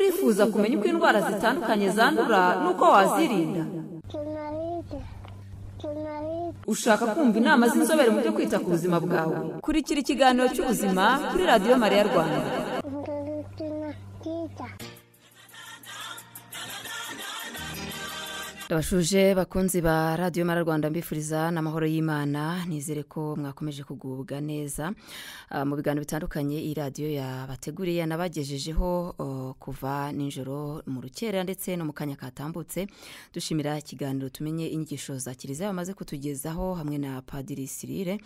urifuza kumenya uko indwara zitandukanye zandura n'uko wazirinda ushaka kumva inama z'inzobere mu byo kwita ku buzima bwawe kurikira ikiganiro cy'ubuzima kuri radiyo mariya rwanda ndabashuje bakunzi ba radiyo mara rwanda mbifuriza n'amahoro y'imana nizere ko mwakomeje kugubwa neza ah, mu biganiro bitandukanye iyi radiyo yabateguriye nabagejejeho kuva nijoro mu rukera ndetse no mu kanya katambutse dushimira ikiganiro tumenye inyigisho za kiliziya bamaze kutugezaho hamwe na padiri sirire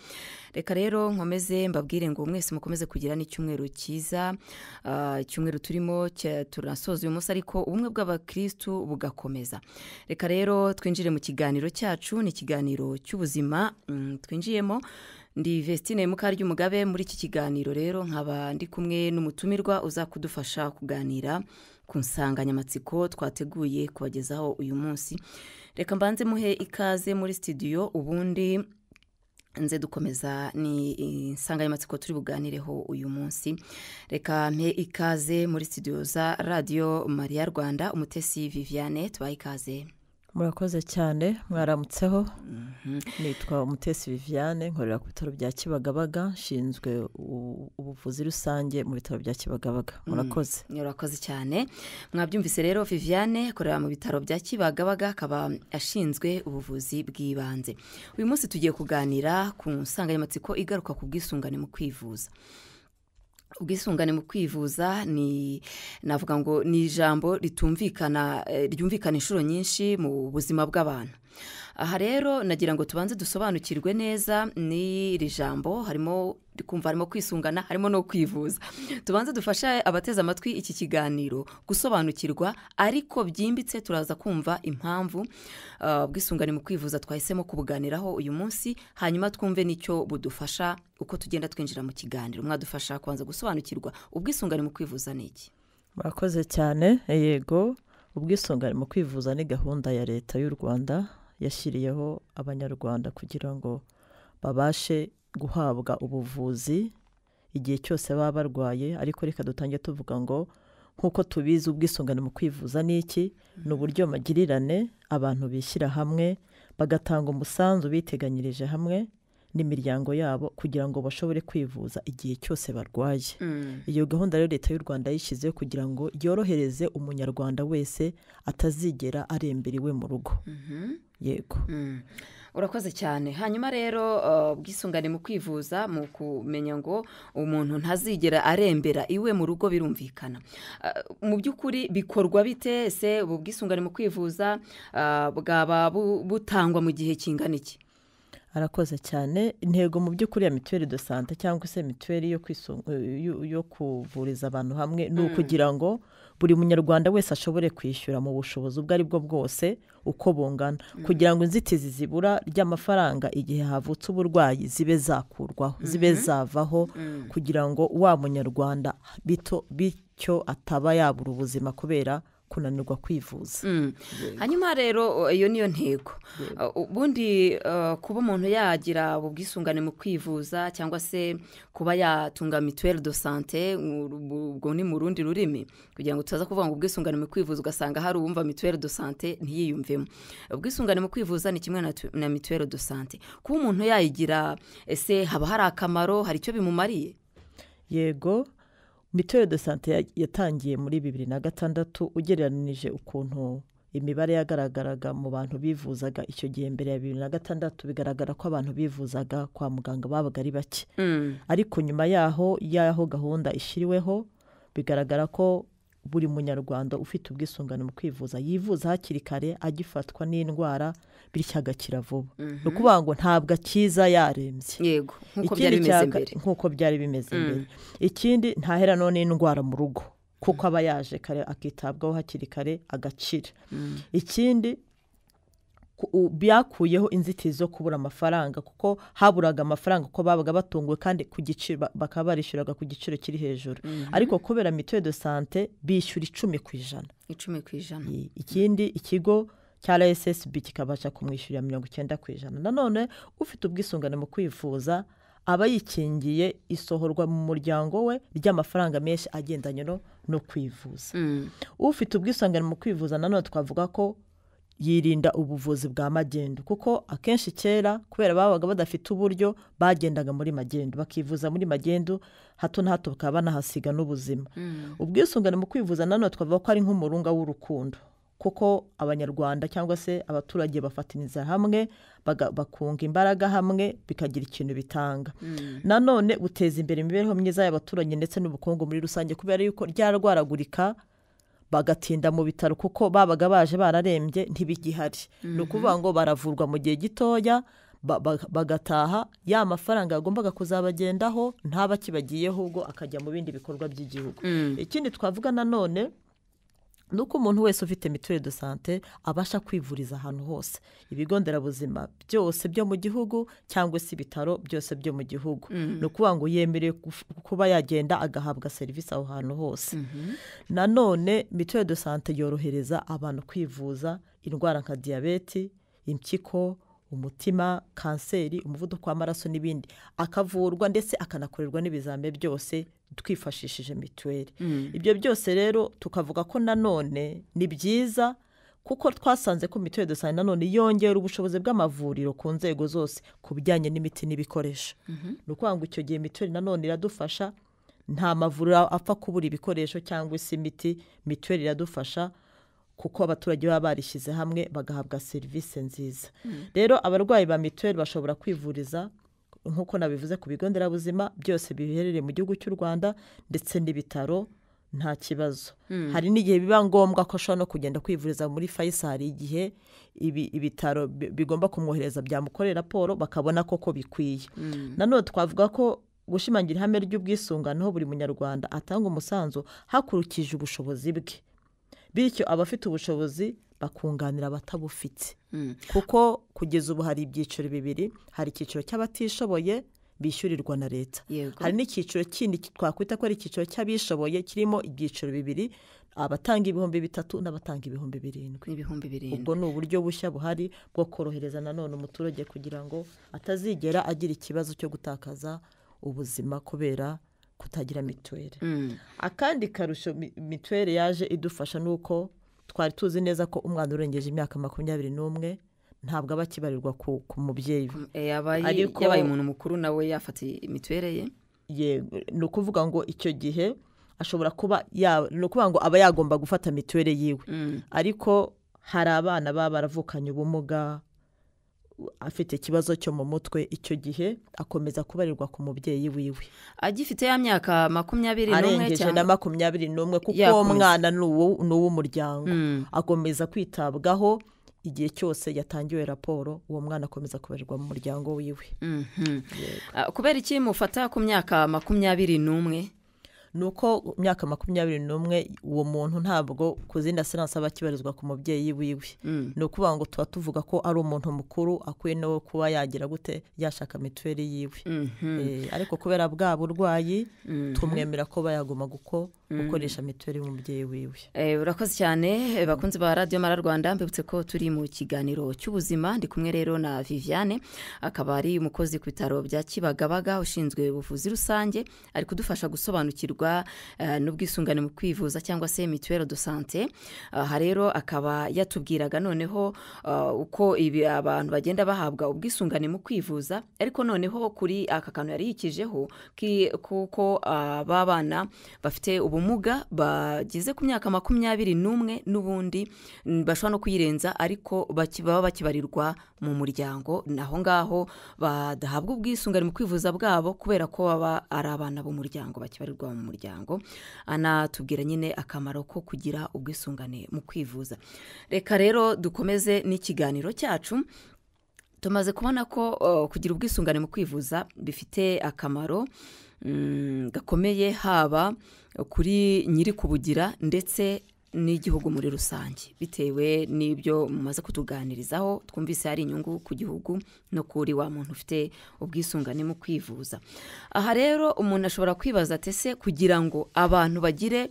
reka rero nkomeze mbabwire ngo mwese mukomeze kugira n'icyumweru cyiza ah, icyumweru turimo turasoza uyu munsi ariko ubumwe bw'abakirisitu bugakomeza reka rero rero twinjire mu kiganiro cyacu ni ikiganiro cy'ubuzima mm, twinjiyemo ndi Vestine Mukaryumugabe muri iki kiganiro rero nkaba ndi kumwe n'umutumirwa uza kudufasha kuganira ku nsanganyamatsiko twateguye kubagezaho uyu munsi reka mbanze muhe ikaze muri sitidiyo ubundi nze dukomeza ni insanganyamatsiko turi buganireho uyu munsi reka mpe ikaze muri sitidiyo za radiyo mariya rwanda umutesi viviane tubahe ikaze murakoze cyane mwaramutseho mhm. nitwa umutesi viviane nkorera ku bitaro bya kibagabaga nshinzwe ubuvuzi rusange mu bitaro bya kibagabaga mhm. murakoze murakoze cyane mwabyumvise rero viviane akorera mu bitaro bya kibagabaga akaba ashinzwe ubuvuzi bw'ibanze uyu munsi tugiye kuganira ku nsanganyamatsiko igaruka ku bwisungane mu kwivuza ubwisungane mu kwivuza ni navuga ngo ni ijambo ritumvikana eh, ryumvikana inshuro nyinshi mu buzima bw'abantu aha rero nagira ngo tubanze dusobanukirwe neza n'iri jambo harimo kumva harimo kwisungana harimo no kwivuza tubanze dufashe abateze amatwi iki kiganiro gusobanukirwa ariko byimbitse turaza kumva impamvu uh, ubwisungane mu kwivuza twahisemo kubuganiraho uyu munsi hanyuma twumve n'icyo budufasha uko tugenda twinjira mu kiganiro mwadufasha kubanza gusobanukirwa ubwisungane mu kwivuza ni iki murakoze cyane yego ubwisungane mu kwivuza ni gahunda ya leta y'u rwanda yashyiriyeho abanyarwanda kugira ngo babashe guhabwa ubuvuzi igihe cyose baba barwaye ariko reka dutange tuvuga ngo nk'uko tubizi ubwisungane mu kwivuza ni iki ni mm. uburyo magirirane abantu bishyira hamwe bagatanga umusanzu biteganyirije hamwe n'imiryango yabo kugira ngo bashobore kwivuza igihe cyose barwaye mm. iyo gahunda rero leta y'u rwanda yishyizeho kugira ngo yorohereze umunyarwanda wese atazigera arembera iwe mu rugo mm-hmm. yego mm. urakoze cyane hanyuma rero uh, ubwisungane mu kwivuza mu kumenya ngo umuntu ntazigera arembera iwe mu rugo birumvikana uh, mu by'ukuri bikorwa bite se ubu bwisungane mu kwivuza uh, bwaba butangwa mu gihe kingana iki arakoze cyane intego mu by'ukuri ya mituweli de sante cyangwa se mituweli yo kuvuriza abantu hamwe ni mm. ukugira ngo buri munyarwanda wese ashobore kwishyura mu bushobozi ubwo ari bwo bwose uko bungana mm. kugira ngo inzitizi zibura ry'amafaranga igihe havutse uburwayi zibe zakurwaho mm-hmm. zibe zavaho mm. kugira ngo wa munyarwanda bito bityo ataba yabura ubuzima kubera kunanirwa kwivuza mm. hanyuma rero iyo niyo ntego ubundi kuba umuntu yagira ubwisungane mu kwivuza cyangwa se kuba yatunga mituweli do sante ubwo ni mu rundi rurimi kugira ngo tutaza kuvuga ngo ubwisungane mu kwivuza ugasanga hari uwumva mituweli do sante ntiyiyumvemo ubwisungane mu kwivuza ni kimwe na mituweli do sante kuba umuntu yayigira ese haba hari akamaro hari icyo bimumariye yego mituweli de sante yatangiye muri bibiri na gatandatu ugereranije ukuntu imibare yagaragaraga mu bantu bivuzaga icyo gihe mbere ya bibiri na gatandatu bigaragara ko abantu bivuzaga kwa muganga babaga ari bake mm. ariko nyuma yaho y'aho gahunda ishyiriweho bigaragara ko buri munyarwanda ufite ubwisungane mu kwivuza yivuza hakiri kare agifatwa n'indwara bityo agakira vuba mhm. ni ukuvuga ngo ntabwo akiza yarembye yego nk'uko byari bimeze mm. mbere ikindi ntaherano n'indwara mu rugo kuko aba yaje kare akitabwaho hakiri kare agakira mm. ikindi byakuyeho inzitizi zo kubura amafaranga kuko haburaga amafaranga ko babaga batunguwe kandi ku giciro bakaba barishyuraga ku giciro kiri hejuru mhm. ariko kubera mituweli de sante bishyura icumi ku ijana icumi ku ijana ikindi ikigo cya rsb kikabasha kumwishyurira mirongo icyenda ku ijana nanone ufite ubwisungane mu kwivuza aba yikingiye isohorwa mu muryango we ry'amafaranga menshi agendanye no kwivuza mm. ufite ubwisungane mu kwivuza nanone twavuga ko yirinda ubuvuzi bwa magendu kuko akenshi kera kubera babaga badafite uburyo bagendaga muri magendu bakivuza muri magendu hato na hato bakaba banahasiga n'ubuzima mm. ubwisungane mu kwivuza nanone twavuga ko ari nk'umurunga w'urukundo kuko abanyarwanda cyangwa se abaturage bafatiriza hamwe bakunga imbaraga hamwe bikagira ikintu bitanga mm. nanone buteza imbere imibereho myiza y'abaturage ndetse n'ubukungu muri rusange kubera yuko ryarwaragurika bagatinda mu bitaro kuko babaga baje bararembye ntibigihari mhm. ni ukuvuga ngo baravurwa mu gihe gitoya bagataha ya mafaranga yagombaga kuzabagendaho ntabe akibagiyeho ubwo akajya mu bindi bikorwa by'igihugu mm. ikindi twavuga nanone ni uko umuntu wese ufite mituweli do sante abasha kwivuriza ahantu hose ibigo nderabuzima byose byo mu gihugu cyangwa se ibitaro byose byo mu gihugu mm-hmm. ni ukuvuga ngo yemerewe kuba yagenda agahabwa serivisi aho hantu hose mm-hmm. nanone mituweli do sante yorohereza abantu kwivuza indwara nka diyabete impyiko umutima kanseri umuvuduko w'amaraso n'ibindi akavurwa ndetse akanakorerwa n'ibizame byose twifashishije mituweli mm. ibyo byose rero tukavuga ko nanone ni byiza kuko twasanze ko mituweli dosante nanone yongera ubushobozi bw'amavuriro ku nzego zose ku bijyanye n'imiti n'ibikoresho mm-hmm. ni ukuvuga ngo icyo gihe mituweli nanone iradufasha nta mavuriro apfa kubura ibikoresho cyangwa se imiti mituweli iradufasha kuko abaturage baba barishyize hamwe bagahabwa serivisi nziza hmm. rero abarwayi ba mituweli bashobora kwivuriza nk'uko nabivuze ku bigo nderabuzima byose biherereye mu gihugu cy'u rwanda ndetse n'ibitaro nta kibazo hmm. hari n'igihe biba ngombwa ko ashobora no kugenda kwivuriza muri fayisari igihe ibitaro bigomba kumwohereza byamukorera raporo bakabona koko bikwiye hmm. nanone twavuga ko gushimangira ihame ry'ubwisungane aho buri munyarwanda atanga umusanzu hakurikije ubushobozi bwe bityo abafite ubushobozi bakunganira abatabufite hmm. kuko kugeza ubu hari ibyiciro bibiri hari icyiciro cy'abatishoboye bishyurirwa na leta hari n'icyiciro kindi twakwita ko ari icyiciro cy'abishoboye kirimo ibyiciro bibiri abatanga ibihumbi bitatu n'abatanga ibihumbi birindwi ubwo ni uburyo bushya buhari bwo korohereza nanone umuturage kugira ngo atazigera agira ikibazo cyo gutakaza ubuzima kubera kutagira mituweli mm. akandi karusho mituweli yaje idufasha ni uko twari tuzi neza ko umwana urengeje imyaka makumyabiri n'umwe ntabwo aba akibarirwa ku mubyeyi we mm, eh, yabaye umuntu mukuru nawe yafatiye mituweli ye ni ukuvuga ngo icyo gihe ashobora kuba ni ukuvuga ngo aba yagomba gufata mituweli yiwe mm. ariko hari abana baba baravukanye ubumuga afite ikibazo cyo mu mutwe icyo gihe akomeza kubarirwa ku mubyeyi wiwe agifite ya myaka makumyabiri n'umwe arengeje na makumyabiri n'umwe kuko uwo mwana ni uw'umuryango mm. akomeza kwitabwaho igihe cyose yatangiwe raporo uwo mwana akomeza kubarirwa mu muryango wiwe mhm. ah, kubera iki mufata ku myaka makumyabiri n'umwe ni uko mu myaka makumyabiri n'umwe uwo muntu ntabwo ku zindi asiranse aba akibarizwa ku mubyeyi wiwe mm. ni ukuvuga ngo tuba tuvuga ko ari umuntu mukuru akwiye no kuba yagira gute yashaka mituweli yiwe mhm. eh, ariko kubera bwa burwayi mhm. tumwemera ko bayaguma kuko gukoresha hmm. mituweli w'umubyeyi wiwe eh, urakoze cyane eh, bakunze ba radiyo mara rwanda mbibutse ko turi mu kiganiro cy'ubuzima ndi kumwe rero na viviane akaba ari umukozi ku bitaro bya kibagabaga ushinzwe ubuvuzi rusange ari kudufasha gusobanukirwa eh, n'ubwisungane mu kwivuza cyangwa se mituweli do sante aha rero akaba yatubwiraga noneho uko ibi abantu bagenda bahabwa ubwisungane mu kwivuza ariko noneho kuri aka kantu yari yikijeho kuko ah, b'abana bafite ubu ubumuga bageze ku myaka makumyabiri n'umwe n'ubundi mm, bashobora no kuyirenza ariko baba bakibarirwa mu muryango naho ngaho badahabwa ubwisungane mu kwivuza bwabo kubera ko baba ari abana b'umuryango bakibarirwa mu muryango anatubwira nyine akamaro ko kugira ubwisungane mu kwivuza reka rero dukomeze n'ikiganiro cyacu tumaze kubona ko oh, kugira ubwisungane mu kwivuza bifite akamaro Mm, gakomeye haba kuri nyiri kubugira ndetse n'igihugu muri rusange bitewe n'ibyo mumaze kutuganirizaho twumvise hari inyungu ku gihugu no kuri wa muntu ufite ubwisungane mu kwivuza aha rero umuntu ashobora kwibaza se kugira ngo abantu bagire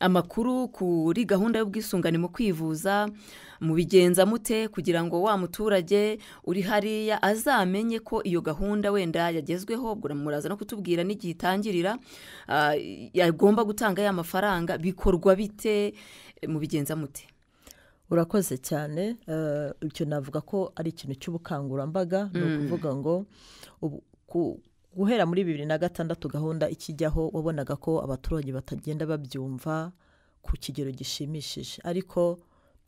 amakuru kuri gahunda y'ubwisungane mu kwivuza mubigenza mute kugira ngo wa muturage uri hariya azamenye ko iyo gahunda wenda yagezweho muraza no kutubwira n'igihe itangirira ah, yagomba gutanga ya mafaranga bikorwa bite mubigenza mute urakoze cyane eh, icyo navuga ko ari ikintu cy'ubukangurambaga ni mm. ukuvuga ngo guhera muri bibiri na gatandatu gahunda ikijyaho wabonaga ko abaturage batagenda babyumva ku kigero gishimishije ariko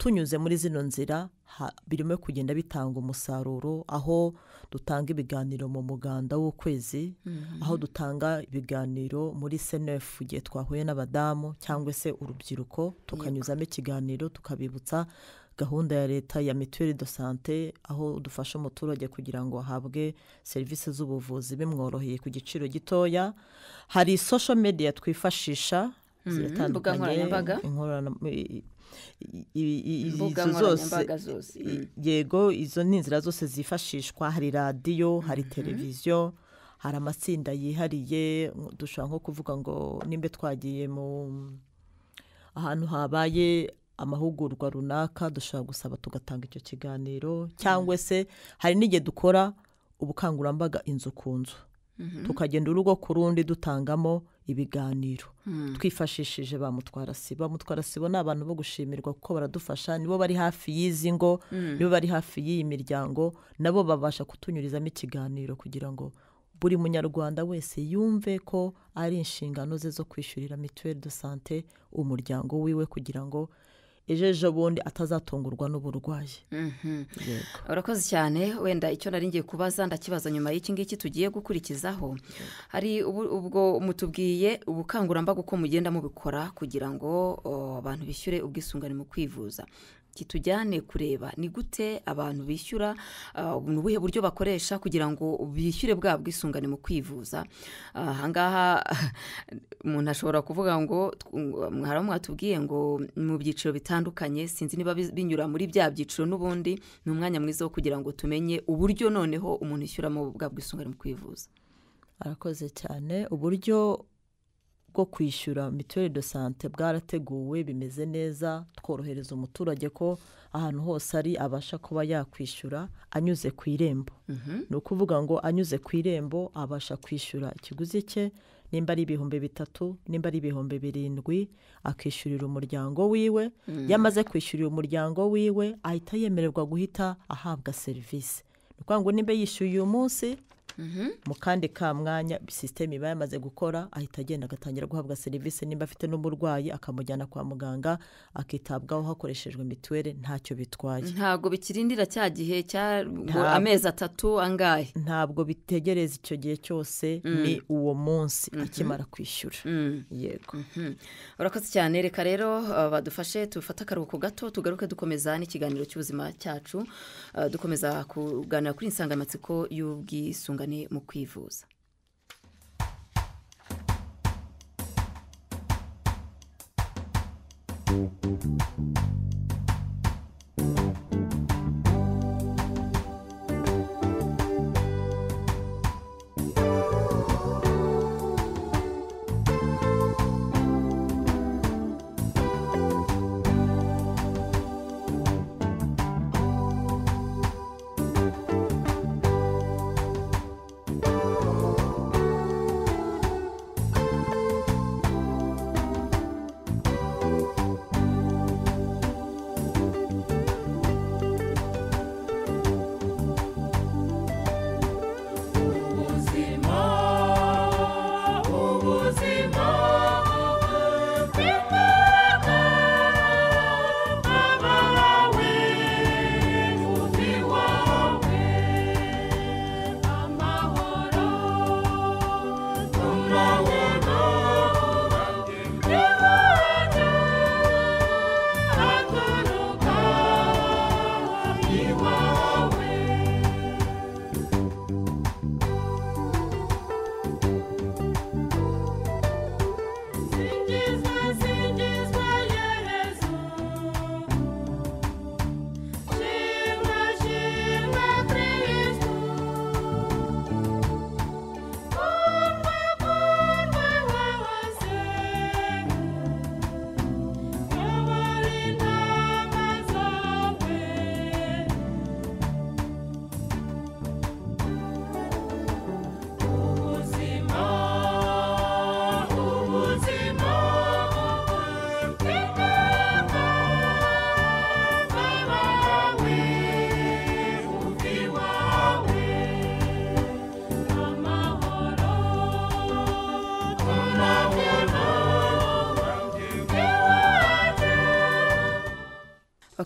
tunyuze muri zino nzira birimo kugenda bitanga umusaruro aho dutanga ibiganiro mu muganda w'ukwezi mhm. aho dutanga ibiganiro muri senefu igihe twahuye n'abadamu cyangwa se urubyiruko tukanyuzamo ikiganiro tukabibutsa gahunda ya leta ya mituweli do sante aho dufasha umuturage kugira ngo ahabwe serivisi z'ubuvuzi bimworoheye ku giciro gitoya hari social media twifashisha hmm, ziratandukanye imbuga nkoranyambaga zose yego izo ni inzira zose zifashishwa hari radiyo hari mhm. televiziyo hari amatsinda yihariye dushobora nko kuvuga ngo nimba twagiye mu ahantu habaye amahugurwa runaka dushobora gusaba tugatanga icyo kiganiro mm-hmm. cyangwa se hari n'igihe dukora ubukangurambaga inzu ku nzu mm-hmm. tukagenda urugo ku rundi dutangamo ibiganiro mm-hmm. twifashishije ba mutwarasibo ba mutwarasibo ni abantu bo gushimirwa kuko baradufasha nibo bari hafi y'izi ngo mm. nibo bari hafi y'iyi miryango nabo babasha kutunyurizamo ikiganiro kugira ngo buri munyarwanda wese yumve ko ari inshingano ze zo kwishyurira mituweli do sante umuryango wiwe kugira ngo ejo bundi atazatungurwa n'uburwayi mhm. urakoze cyane wenda icyo nari ngiye kubaza ndakibaza nyuma y'iki ngiki tugiye gukurikizaho hari ubwo mutubwiye ubukangurambaga uko mugenda mubikora kugira ngo oh, abantu bishyure ubwisungane mu kwivuza kitujyane kureba ni gute abantu bishyura ah, ni ubuhe buryo bakoresha kugira ngo bishyure bwa bwisungane mu kwivuza ah, ahangaha umuntu ashobora kuvuga ngo mwaramu mwatubwiye ngo mu byiciro bitandukanye sinzi niba binyura muri bya byiciro n'ubundi ni umwanya mwiza wo kugira ngo tumenye uburyo noneho umuntu yishyuramo bwa bwisungane mu kwivuza arakoze cyane uburyo bwo kwishyura mituweli de sante bwarateguwe bimeze neza tworohereza umuturage ko ahantu hose ari abasha kuba yakwishyura anyuze ku irembo mhm. ni ukuvuga ngo anyuze ku irembo abasha kwishyura ikiguzi cye nimba ari ibihumbi bitatu nimba ari ibihumbi birindwi akishyurira umuryango wiwe iyo mm. amaze kwishyurira umuryango wiwe ahita yemererwa guhita ahabwa serivisi ni ukuvuga ngo nimba yishyuye uyu munsi Mhm. mu kandi ka mwanya sisiteme iba yamaze gukora ahita agenda agatangira guhabwa serivisi nimba afite n'umurwayi akamujyana kwa muganga akitabwaho hakoreshejwe mituweli ntacyo bitwaye ntabwo bikirindira cya gihe cya amezi atatu angahe ntabwo bitegereza icyo gihe cyose mm. ni uwo munsi mhm. akimara kwishyura mm. yego mhm. urakoze cyane reka rero uh, badufashe tufate akaruhuko gato tugaruke dukomeza n'ikiganiro cy'ubuzima cyacu uh, dukomeza kuganira kuri insanganyamatsiko y'ubwisungane ubwisungane mu kwivuza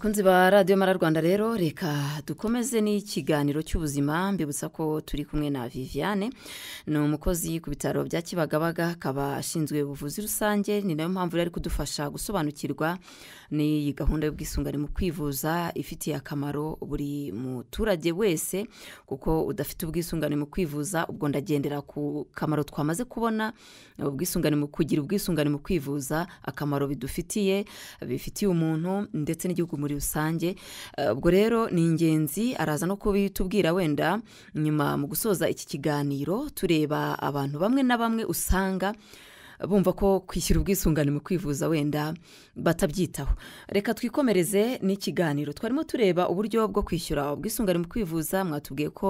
bakunzi ba radiyo mara rwanda rero reka dukomeze n'ikiganiro cy'ubuzima mbibutsa ko turi kumwe na viviane ni umukozi ku bitaro bya kibagabaga akaba ashinzwe ubuvuzi rusange ni nayo mpamvu yari kudufasha gusobanukirwa n'iyi gahunda y'ubwisungane mu kwivuza ifitiye akamaro buri muturage wese kuko udafite ubwisungane mu kwivuza ubwo ndagendera ku kamaro twamaze kubona ubwisungane mu kugira ubwisungane mu kwivuza akamaro bidufitiye bifitiye umuntu ndetse n'igihugu muri muri rusange eh, ubwo rero ni ingenzi araza no kubitubwira wenda nyuma mu gusoza iki kiganiro tureba abantu bamwe na bamwe usanga bumva ko kwishyura ubwisungane mu kwivuza wenda batabyitaho reka twikomereze n'ikiganiro twarimo tureba uburyo bwo kwishyura ubwisungane mu kwivuza mwatubwiye ko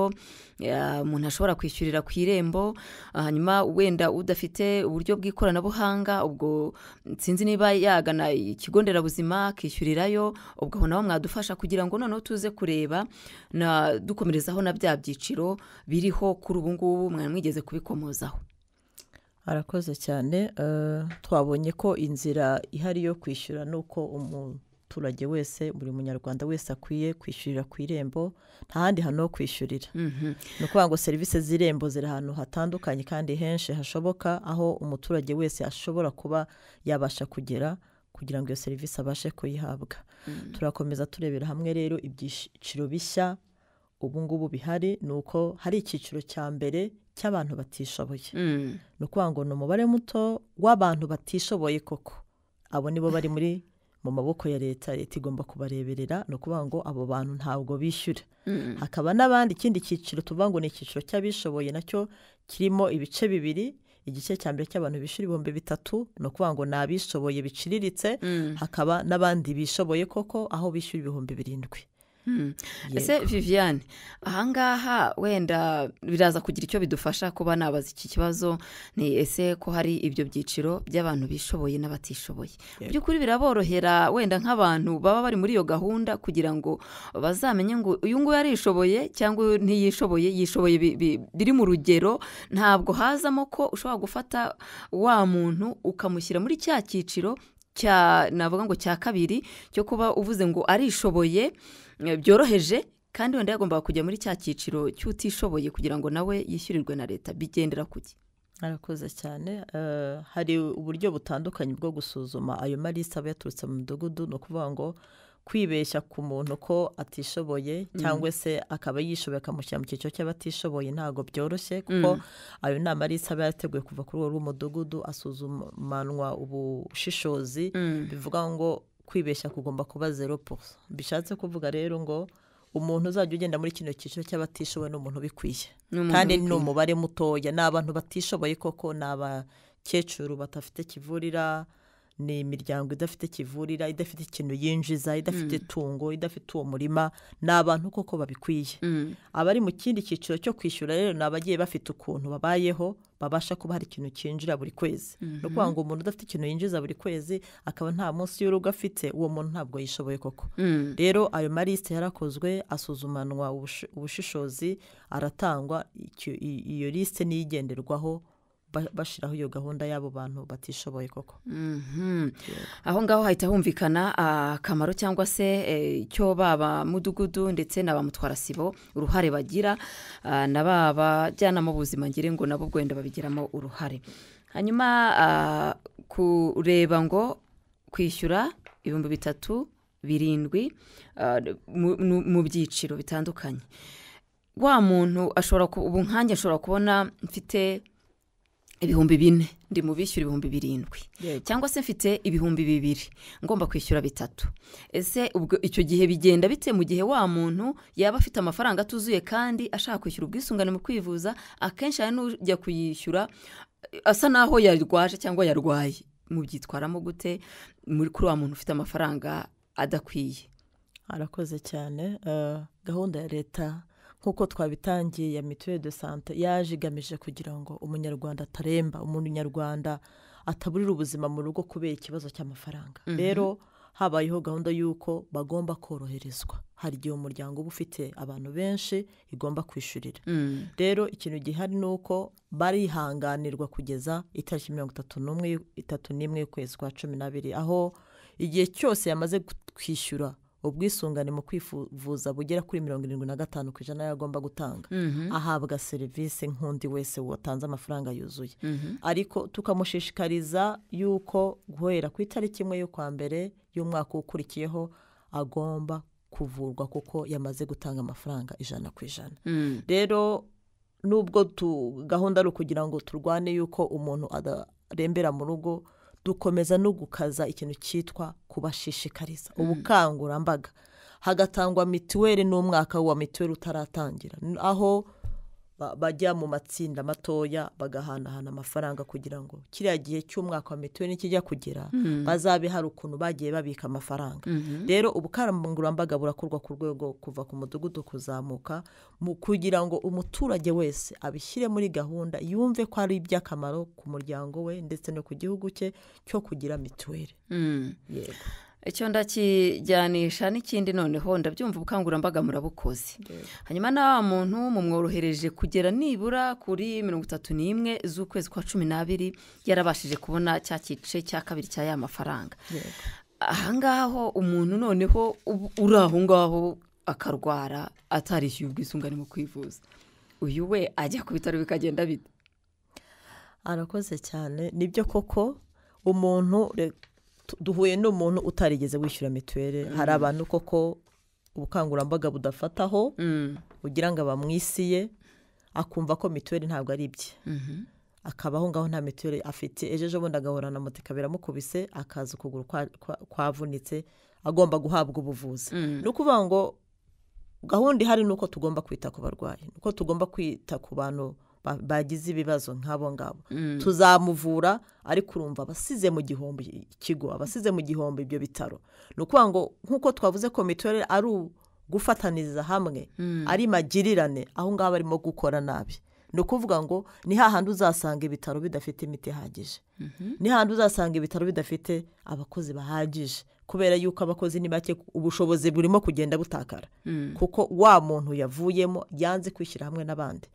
umuntu ashobora kwishyurira ku irembo hanyuma wenda udafite uburyo bw'ikoranabuhanga ubwo sinzi niba yagana ikigo nderabuzima akishyurirayo ubwo aho naho mwadufasha kugira ngo noneho tuze kureba na dukomerezaho na bya byiciro biriho kuri ubu ngubu mwari mwigeze kubikomozaho arakoze cyane eh, twabonye ko inzira ihari yo kwishyura ni uko umuturage wese buri munyarwanda wese akwiye kwishyurira ku irembo nta handi hantu ho kwishyurira mhm. ni ukuvuga ngo serivisi z'irembo ziri ahantu hatandukanye kandi henshi hashoboka aho umuturage wese ashobora kuba yabasha kugera kugira ngo iyo serivisi abashe kuyihabwa mhm. turakomeza turebera hamwe rero ibyiciro bishya ubu ngubu bihari ni uko hari icyiciro cya mbere cy'abantu batishoboye mm. ni ukuvuga ngo ni umubare muto w'abantu batishoboye koko abo nibo bari muri mu maboko ya leta leta igomba kubareberera ni ukuvuga ngo abo bantu ntabwo bishyura mm. hakaba n'abandi ikindi cyiciro tuvuga ngo ni icyiciro cy'abishoboye nacyo kirimo ibice bibiri igice cya mbere cy'abantu bishyura ibihumbi bitatu ni ukuvuga ngo ni abishoboye biciriritse mm. hakaba n'abandi bishoboye koko aho bishyura ibihumbi birindwi Hmm. ese viviane ahangaha wenda biraza kugira icyo bidufasha kuba nabaza iki kibazo ni ese ko hari ibyo byiciro by'abantu bishoboye n'abatishoboye mu by'ukuri biraborohera wenda nk'abantu baba bari muri iyo gahunda kugira ngo bazamenye ngo uyu nguyu arishoboye cyangwa ntiyishoboye yishoboye biri mu rugero ntabwo hazamo ko ushobora gufata wa muntu ukamushyira muri cya cyiciro cya navuga ngo cya kabiri cyo kuba uvuze ngo arishoboye Eh, byoroheje kandi wenda yagombaga kujya muri cya cyiciro cy'utishoboye kugira ngo nawe yishyurirwe na leta bigendera kuki arakoze cyane eh, hari uburyo butandukanye bwo gusuzuma ayo Marisa aba yaturutse mu midugudu ni ukuvuga ngo kwibeshya ku muntu ko atishoboye mm. cyangwa se akaba yishoboye akamushyira mu cyiciro cy'abatishoboye ntabwo byoroshye mm. kuko ayo ni amalisi aba yarateguwe kuva kuri uwo rw'umudugudu asuzumanwa ubushishozi mm. bivuga ngo kwibeshya kugomba kuba zero puso bishatse kuvuga rero ngo umuntu uzajya ugenda muri kino cyiciro cy'abatishoboye ni umuntu ubikwiye kandi ni umubare mutoya ni abantu batishoboye koko ni abakecuru batafite kivurira ni imiryango idafite kivurira idafite ikintu yinjiza idafite mm. itungo idafite uwo murima ni abantu koko babikwiye mm. abari mu kindi cyiciro cyo kwishyura rero ni abagiye bafite ukuntu babayeho babasha kuba hari ikintu cyinjira buri kwezi ni mm-hmm. ukuvuga ngo umuntu udafite ikintu yinjiza buri kwezi akaba nta munsi y'urugo afite uwo muntu ntabwo yishoboye koko mm. rero ayo marisite yarakozwe asuzumanwa ubushishozi aratangwa iyo lisite niyo igenderwaho bashyiraho iyo gahunda y'abo bantu batishoboye koko mhm. aho ngaho hahita humvikana ah, akamaro cyangwa se eh, icyo baba mudugudu ndetse na ba mutwarasibo uruhare bagira ah, na ba bajyanama ubuzima ngira ngo nabo wenda babigiramo uruhare hanyuma ah, kureba ngo kwishyura ibihumbi bitatu birindwi mu byiciro bitandukanye wa muntu ashobora ubu nkange ashobora kubona mfite ibihumbi bine ndi mu bishyura ibihumbi birindwi cyangwa se mfite ibihumbi bibiri ngomba kwishyura bitatu ese ubwo icyo gihe bigenda bite mu gihe wa muntu yaba afite amafaranga atuzuye kandi ashaka kwishyura ubwisungane mu kwivuza akenshi hari n'ujya kuyishyura eh, asa n'aho yarwaje cyangwa yarwaye mubyitwaramo gute muri kuri wa muntu ufite amafaranga adakwiye arakoze cyane eh, gahunda ya leta nk'uko twabitangiye ya mituweli de sante yaje igamije kugira ngo umunyarwanda ataremba umunyarwanda ataburira ubuzima mu rugo kubera ikibazo cy'amafaranga mhm. rero habayeho gahunda y'uko bagomba koroherezwa hari igihe umuryango uba ufite abantu benshi igomba kwishyurira mm. rero ikintu gihari ni uko barihanganirwa kugeza itariki mirongo itatu numwe itatu n'imwe y'ukwezi kwa cumi n'abiri aho igihe cyose yamaze kwishyura ubwisungane mu kwivuza bugera kuri mirongo irindwi na gatanu ku ijana yagomba gutanga mhm. ahabwa serivisi nk'undi wese watanze amafaranga yuzuye mhm. ariko tukamushishikariza yuko guhera ku itariki imwe y'ukwa mbere y'umwaka ukurikiyeho agomba kuvurwa kuko yamaze gutanga amafaranga ijana ku ijana mm. rero nubwo gahunda ari ukugira ngo turwane yuko umuntu arembera mu rugo dukomeza no gukaza ikintu cyitwa kubashishikariza hmm. ubukangurambaga hagatangwa mituweli n'umwaka wa mituweli utaratangira aho bajya mu matsinda matoya bagahanahana amafaranga kugira ngo kiriya gihe cy'umwaka wa mituweli kijya kugera mhm. bazabe hari ukuntu bagiye babika amafaranga mhm. rero ubukangurambaga burakorwa ku rwego kuva ku mudugudu kuzamuka kugira ngo umuturage wese abishyire muri gahunda yumve ko ari iby'akamaro ku muryango we ndetse no ku gihugu cye cyo kugira mituweli mhm. yego icyo ndakijyanisha n'ikindi noneho ndabyumva ubukangurambaga murabukoze hanyuma na wa muntu mumworohereje kugera nibura kuri mirongo itatu n'imwe z'ukwezi kwa cumi n'abiri yarabashije kubona cya gice cya kabiri cya ya mafaranga ahangaho umuntu noneho uri aho ngaho akarwara atarishyuye ubwisungane mu kwivuza uyu we ajya ku bitaro bikagenda bita arakoze cyane nibyo koko umuntu duhuye n'umuntu utarigeze wishyura mituweli mm. hari abantu koko ubukangurambaga budafataho mm. ugira ngo bamwisiye akumva ko mituweli ntabwo ari ibye mm-hmm. akaba aho ngaho nta mituweli afite ejo ejo bundi agahorana moto ikaba iramukubise akaza ukuguru kwavunitse agomba guhabwa ubuvuzi mm. ni ukuvuga ngo gahunda ihari ni uko tugomba kwita ku barwayi ni uko tugomba kwita ku bantu bagize ibibazo nk'abo ngabo mm. tuzamuvura ariko urumva abasize mu gihombo ikigo abasize mu gihombo ibyo bitaro ni ukuvuga ngo nk'uko twavuze ko mituweli ari ugufatanyiriza hamwe mm. ari magirirane aho ngaho barimo gukora nabi ni ukuvuga ngo ni hahandi uzasanga ibitaro bidafite imiti ihagije mm-hmm. ni hahandi uzasanga ibitaro bidafite abakozi bahagije kubera yuko abakozi ni bake ubushobozi burimo kugenda butakara mm. kuko wa muntu yavuyemo yanze kwishyira hamwe n'abandi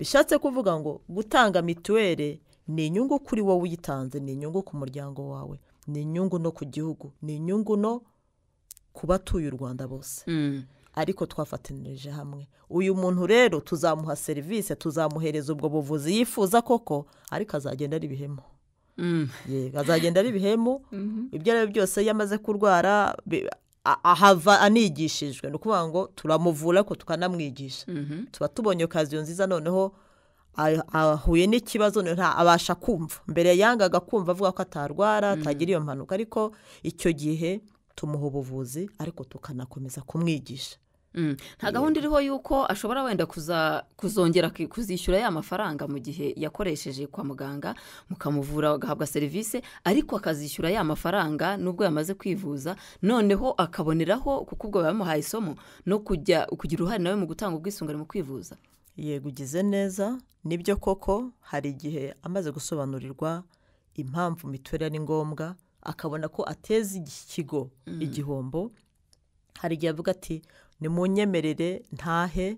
bishatse kuvuga ngo gutanga mituweli ni inyungu kuri wowe uyitanze ni inyungu ku muryango wawe ni inyungu no ku gihugu ni inyungu no ku batuye u rwanda bose mm. ariko twafatanirije hamwe uyu muntu rero tuzamuha serivisi tuzamuhereza ubwo buvuzi yifuza koko ariko azagenda ari ibihemu mm. azagenda ari ibihemu mm-hmm. ibyo ari byo byose iyo amaze kurwara ahava anigishijwe ni ukuvuga ngo turamuvura ko tukanamwigisha mhm. tuba tubonye okaziyo nziza noneho ahuye n'ikibazo abasha kumva mbere yangaga kumva avuga ko atarwara mhm. atagira iyo mpanuka ariko icyo gihe tumuha ubuvuzi ariko tukanakomeza kumwigisha Mm. nta gahunda iriho y'uko ashobora wenda kuzongera kuzishyura ya mafaranga mu gihe yakoresheje kwa muganga mukamuvura agahabwa serivisi ariko akazishyura ya mafaranga nubwo yamaze kwivuza noneho akaboneraho kuko ubwo bamuhaye isomo no kujya kugira uruhare nawe mu gutanga ubwisungane mu kwivuza yego ugize neza nibyo koko hari igihe amaze gusobanurirwa impamvu mituweli ari ngombwa akabona ko ateza ikigo mm. igihombo hari igihe avuga ati nimunyemerere ntahe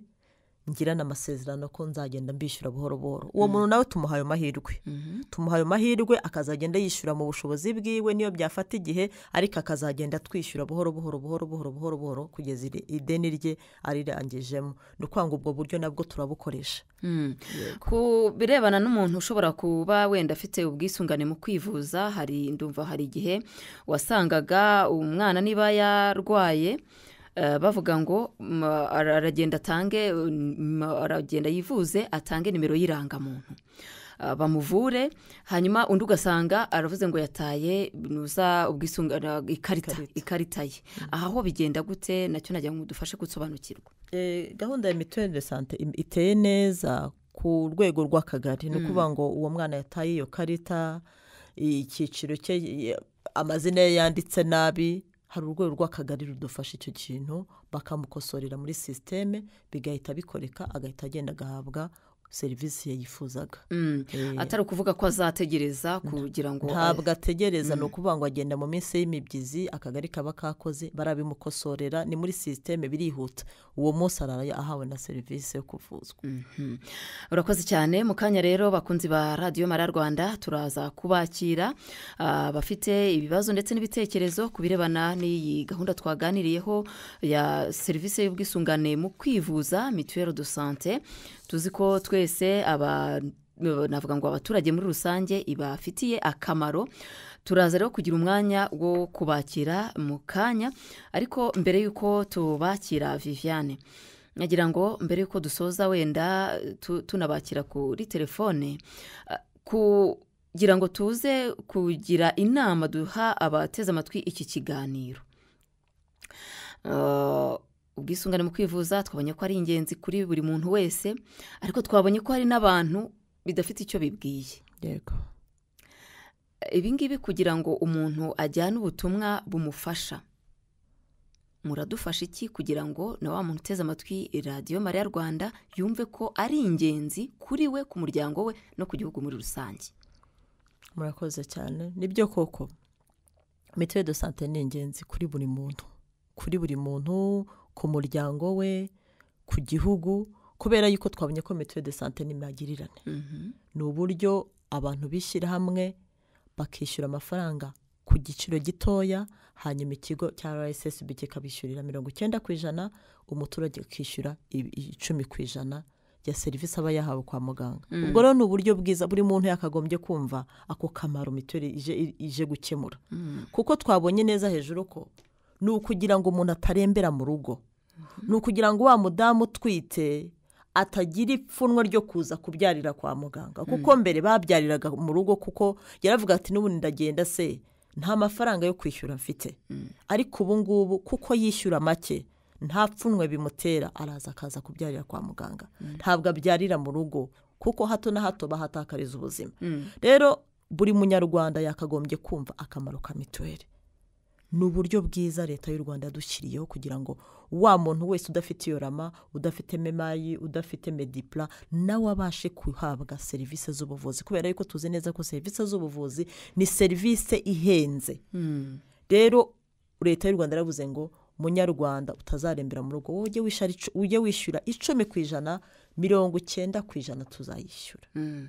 ngirane amasezerano ko nzagenda mbishyura buhoro buhoro uwo muntu mm. nawe tumuhaye amahirwe mm-hmm. tumuhaye amahirwe akazagenda yishyura mu bushobozi bwiwe niyo byafata igihe ariko akazagenda twishyura buhoro buhoro buhoro buhoro buhoro buhoro kugeza ideni rye arirangijemo ni ukuvuga ngo ubwo buryo nabwo turabukoresha mm. ku birebana n'umuntu ushobora kuba wenda afite ubwisungane mu kwivuza hari ndumva hari igihe wasangaga umwana niba yarwaye Eh, bavuga ngo aragenda atange aragenda yivuze atange nimero y'irangamuntu eh, bamuvure hanyuma undi ugasanga aravuze ngo yataye nuza ubwisungane ikarita ikarita ye mm. aha ho bigenda gute nacyo nagira ngo mudufashe gusobanukirwa eh, gahunda ya mituweli de sante iteye neza ku rwego rw'akagari ni ukuvuga mm. ngo uwo mwana yataye iyo karita icyiciro cye amazina ye yanditse nabi hari urwego rw'akagari rudufasha icyo kintu bakamukosorera muri sisiteme bigahita bikoreka agahita agenda agahabwa serivisi yifuzaga mm. eh, atari ukuvuga ko azategereza kugira ngo ntabwo eh, ategereza ni mm. ukuvuga ngo agenda mu minsi y'imibyizi akagari kaba kakoze barabimukosorera ni muri sisiteme birihuta uwo munsi araraye ahawe na serivisi yo kuvuzwa mhm. urakoze cyane mu kanya rero bakunzi ba radiyo mara rwanda turaza kubakira abafite ah, ibibazo ndetse n'ibitekerezo ku birebana n'iyi gahunda twaganiriyeho ya serivisi y'ubwisungane mu kwivuza mituweri do sante tuzi ko twe wese aba navuga ngo abaturage muri rusange ibafitiye akamaro turaza rero kugira umwanya wo kubakira mu kanya ariko mbere y'uko tubakira viviane nagira ngo mbere y'uko dusoza wenda tunabakira kuri telefone kugira ngo tuze kugira inama duha abateze amatwi iki kiganiro uh, ubwisungane mu kwivuza twabonye ko ari ingenzi kuri buri muntu wese ariko twabonye ko hari n'abantu bidafite icyo bibwiye yego ibingibi kugira ngo umuntu ajyane ubutumwa bumufasha muradufasha iki kugira ngo na wa muntu uteze amatwi radiyo mariya rwanda yumve ko ari ingenzi kuri we ku muryango we no ku gihugu muri rusange murakoze cyane nibyo koko mituweli de sante ni ingenzi kuri buri muntu kuri buri muntu ku muryango we ku gihugu kubera yuko twabonye ko mituweli de sante n'imagirirane mhm. ni uburyo abantu bishyira hamwe bakishyura amafaranga ku giciro gitoya hanyuma ikigo cya rssb kikabishyurira mirongo icyenda ku ijana umuturage akishyura icumi ku ijana ya serivisi aba yahawe kwa muganga mm. ubwo rero ni uburyo bwiza buri muntu yakagombye kumva ako kamaro mituweli ije gukemura mm. kuko twabonye neza hejuru ko ni ukugira ngo umuntu atarembera mu rugo mhm. ni ukugira ngo wa mudamu utwite atagira ipfunwa ryo kuza kubyarira kwa muganga mhm. kuko mbere babyariraga mu rugo kuko yaravuga ati n'ubu ndagenda se nta mafaranga yo kwishyura mfite mm. ariko ubu ngubu kuko yishyura make nta pfunwe bimutera araza akaza kubyarira kwa muganga mm. ntabwo abyarira mu rugo kuko hato na hato bahatakariza ubuzima mm. rero buri munyarwanda yakagombye kumva akamaro ka mituweli ni uburyo bwiza leta y'u rwanda yadushyiriyeho kugira ngo wa muntu wese udafite iyo rama udafite memayi udafite medipura nawe abashe guhabwa serivisi z'ubuvuzi kubera yuko tuzi neza ko serivisi z'ubuvuzi ni serivisi ihenze hmm. rero leta y'u rwanda yaravuze ngo munyarwanda utazarembera mu rugo ujye wishyura icumi ku ijana mirongo icyenda ku ijana tuzayishyura hmm.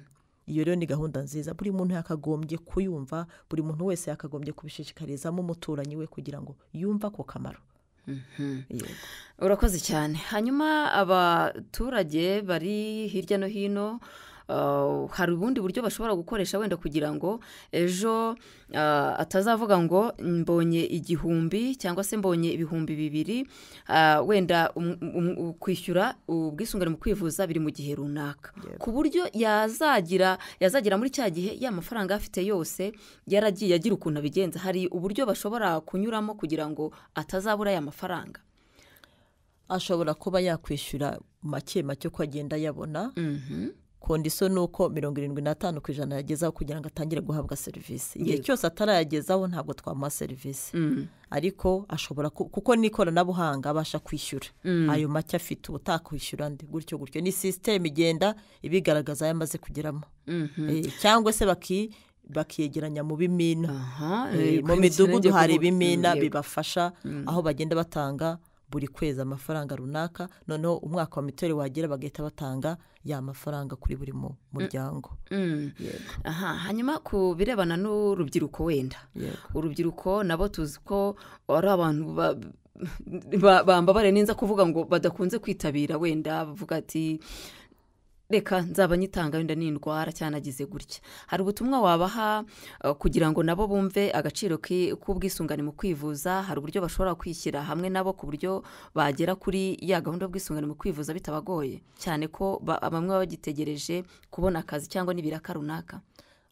iyo rero ni gahunda nziza buri muntu yakagombye kuyumva buri muntu wese yakagombye kubishishikarizamo umuturanyi we kugira ngo yumve ako kamaro mhm. urakoze cyane hanyuma abaturage bari hirya no hino Eh, hari ubundi buryo bashobora gukoresha wenda kugira ngo ejo eh, atazavuga ngo mbonye igihumbi cyangwa se mbonye ibihumbi bibiri eh, wenda um, um, um, kwishyura ubwisungane mu kwivuza biri mu gihe runaka ku buryo yazagira yazagira muri cya gihe ya mafaranga afite yose yaragiye agira ukuntu abigenza hari uburyo bashobora kunyuramo kugira ngo atazabura aya mafaranga ashobora kuba yakwishyura make make uko agenda ayabona mhm. kondiso ni uko mirongo irindwi n'atanu ku ijana yagezaho kugira ngo atangire guhabwa serivisi igihe cyose atarayagezaho ntabwo twamuha serivisi mm. ariko ashobora kuko n'ikoranabuhanga abasha kwishyura mm. ayo make afite uba utakwishyura ndi gutyo gutyo ni sisiteme igenda ibigaragaza ayo amaze kugeramo mhm. eh, cyangwa se baki bakiyegeranya mu bimina eh, eh, mu midugudu hari ibimina mm, bibafasha aho bagenda batanga buri kwezi amafaranga runaka noneho umwaka wa mituweli wagera bagahita batanga ya mafaranga kuri buri muryango mm, mm. aha hanyuma ku birebana n'urubyiruko wenda urubyiruko nabo tuzi ko ari abantu bambabare neza kuvuga ngo badakunze kwitabira wenda bavuga ati reka nzaba nyitanga wenda n'indwara cyane agize gutya hari ubutumwa wabaha eh, kugira ngo nabo bumve agaciro k'ubwisungane mu kwivuza hari uburyo bashobora kwishyira hamwe nabo ku buryo bagera kuri ya gahunda y'ubwisungane mu kwivuza bitabagoye cyane ko bamwe baba bagitegereje kubona akazi cyangwa n'ibiraka runaka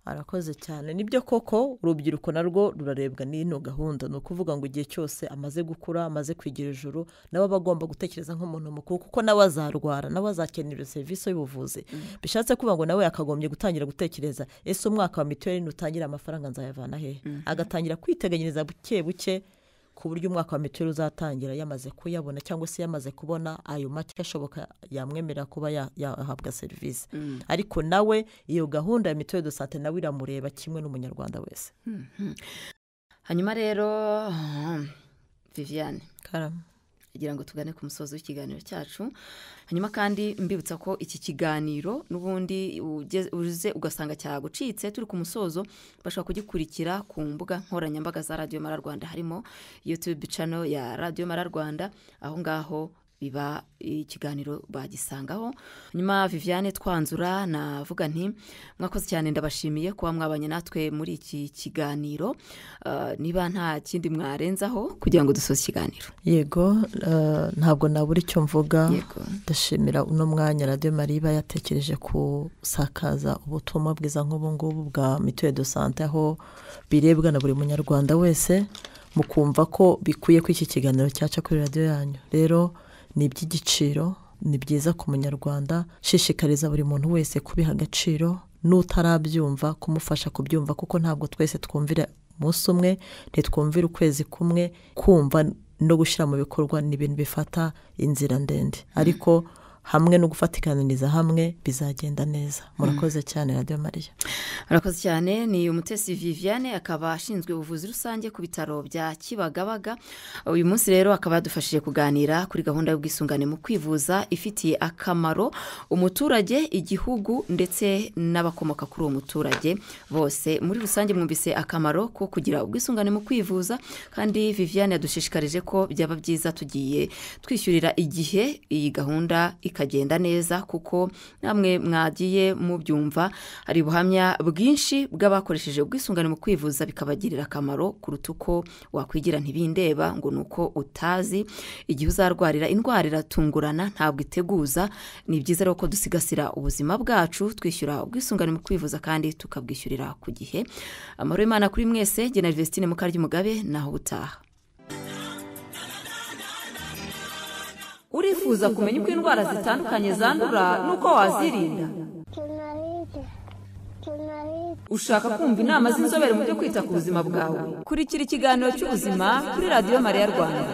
arakoze cyane nibyo koko urubyiruko narwo rurarebwa n'ino gahunda ni ukuvuga ngo igihe cyose amaze gukura amaze kwigira ijoro nabo bagomba gutekereza nk'umuntu mukuru kuko nawe azarwara nawe azakenera serivisi y'ubuvuzi mm. bishatse kuvuga ngo nawe yakagombye gutangira gutekereza ese umwaka wa mituweli nutangira amafaranga nzayavana hehe mm. agatangira kwiteganyiriza buke buke ku buryo umwaka wa mituweli uzatangira yamaze kuyabona cyangwa se yamaze kubona ayo make ashoboka yamwemerera kuba yahabwa serivisi mm. ariko nawe iyo gahunda ya mituweli do sante nawe iramureba kimwe n'umunyarwanda wese mm-hmm. hanyuma rero viviane karame kugira ngo tugane ku musozo w'ikiganiro cyacu hanyuma kandi mbibutsa ko iki kiganiro n'ubundi uze ugasanga cyagucitse turi ku musozo bashobora kugikurikira ku mbuga nkoranyambaga za radiyo mara rwanda harimo yutube cano ya radiyo mara rwanda aho ngaho biba ikiganiro bagisangaho nyuma viviane twanzura navuga nti mwakoze cyane ndabashimiye kuba mwabanye natwe muri iki kiganiro ah, niba nta kindi mwarenzaho kugira ngo dusoze ikiganiro yego ah, ntabwo nabura icyo mvuga ndashimira uno mwanya radiyo mariba yatekereje gusakaza ubutumwa bwiza nk'ubu ngubu bwa mituweli do sante aho birebwa na buri munyarwanda wese mukumva ko bikwiye ko iki kiganiro cyaca kuri radiyo yanyu rero ni iby'igiciro ni byiza ku munyarwanda shishikariza buri muntu wese kubiha agaciro n'utarabyumva kumufasha kubyumva kuko ntabwo twese twumvira umunsi umwe ntitwumvire ukwezi kumwe kumva no gushyira mu bikorwa ni ibintu bifata inzira ndende ariko hamwe no gufatikaniriza hamwe bizagenda neza murakoze mm. cyane radiyo mariya murakoze cyane ni umutesi viviane akaba ashinzwe ubuvuzi rusange ku bitaro bya kibagabaga uyu munsi rero akaba yadufashije kuganira kuri gahunda y'ubwisungane mu kwivuza ifitiye akamaro umuturage igihugu ndetse n'abakomoka kuri uwo muturage bose muri rusange mwumvise akamaro ko kugira ubwisungane mu kwivuza kandi viviane yadushishikarije ko byaba byiza tugiye twishyurira igihe iyi gahunda ikagenda neza kuko namwe mwagiye mubyumva hari ubuhamya bwinshi bw'abakoresheje ubwisungane mu kwivuza bikabagirira akamaro kuruta uko wakwigira ntibindeba ngo ni uko utazi igihe uzarwarira indwara iratungurana ntabwo iteguza ni byiza rero ko dusigasira ubuzima bwacu twishyura ubwisungane mu kwivuza kandi tukabwishyurira ku gihe amahoro y'imana kuri mwese genera vizitine mukarya umugabe naho ubutaha urifuza kumenya uko indwara zitandukanye zandura n'uko wazirinda ushaka kumva inama z'inzobere mu byo kwita ku buzima bwawe kurikira ikiganiro cy'ubuzima kuri radiyo mariya rwanda